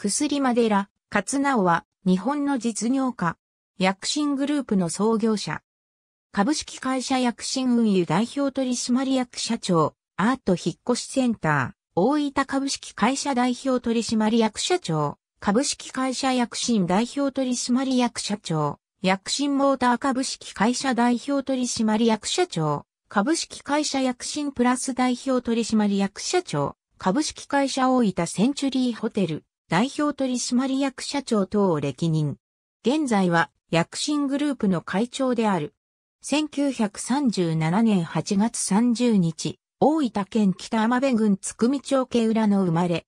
薬間寺、勝直は、日本の実業家。薬品グループの創業者。株式会社薬品運輸代表取締役社長、アート引越しセンター、大分株式会社代表取締役社長、株式会社薬品代表取締役社長、薬品モーター株式会社代表取締役社長、株式会社薬品プラス代表取締役社長、株式会社大分センチュリーホテル。代表取締役社長等を歴任。現在は薬信グループの会長である。1937年8月30日、大分県北浜辺郡津久見町家浦の生まれ。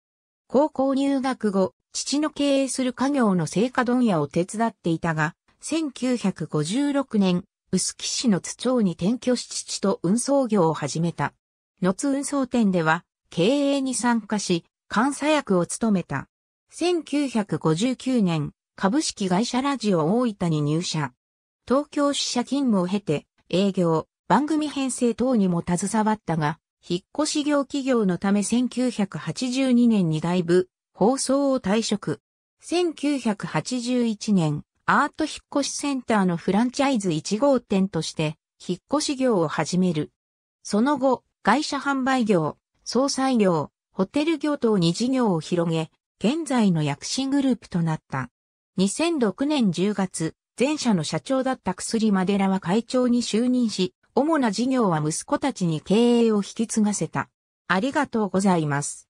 高校入学後、父の経営する家業の製菓問屋を手伝っていたが、1956年、臼杵市の津町に転居し父と運送業を始めた。野津運送店では経営に参加し、監査役を務めた。1959年、株式会社ラジオ大分に入社。東京支社勤務を経て、営業、番組編成等にも携わったが、引っ越し業企業のため1982年に外部、放送を退職。1981年、アート引っ越しセンターのフランチャイズ1号店として、引っ越し業を始める。その後、会社販売業、総裁業、ホテル業等に事業を広げ、現在の薬師グループとなった。2006年10月、前者の社長だった薬マデラは会長に就任し、主な事業は息子たちに経営を引き継がせた。ありがとうございます。